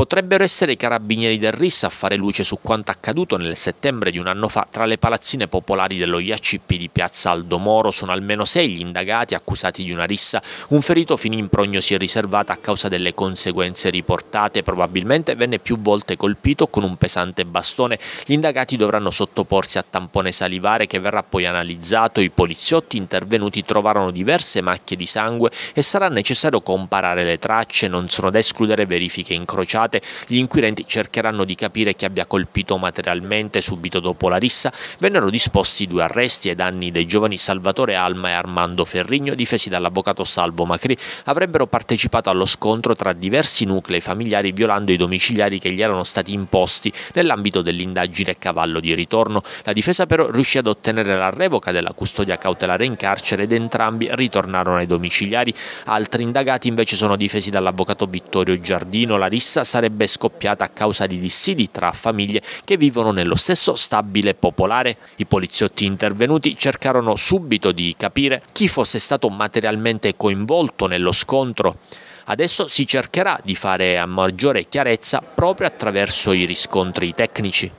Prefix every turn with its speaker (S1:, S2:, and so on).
S1: Potrebbero essere i carabinieri del RIS a fare luce su quanto accaduto nel settembre di un anno fa tra le palazzine popolari dello IACP di Piazza Aldo Moro. Sono almeno sei gli indagati accusati di una rissa. Un ferito finì in prognosi riservata a causa delle conseguenze riportate. Probabilmente venne più volte colpito con un pesante bastone. Gli indagati dovranno sottoporsi a tampone salivare che verrà poi analizzato. I poliziotti intervenuti trovarono diverse macchie di sangue e sarà necessario comparare le tracce. Non sono da escludere verifiche incrociate sfilate, gli inquirenti cercheranno di capire chi abbia colpito materialmente subito dopo la rissa. Vennero disposti due arresti ai danni dei giovani Salvatore Alma e Armando Ferrigno, difesi dall'avvocato Salvo Macri. Avrebbero partecipato allo scontro tra diversi nuclei familiari violando i domiciliari che gli erano stati imposti nell'ambito dell'indagine cavallo di ritorno. La difesa però riuscì ad ottenere la revoca della custodia cautelare in carcere ed entrambi ritornarono ai domiciliari. Altri indagati invece sono difesi dall'avvocato Vittorio Giardino. La rissa sarebbe sarebbe scoppiata a causa di dissidi tra famiglie che vivono nello stesso stabile popolare. I poliziotti intervenuti cercarono subito di capire chi fosse stato materialmente coinvolto nello scontro. Adesso si cercherà di fare a maggiore chiarezza proprio attraverso i riscontri tecnici.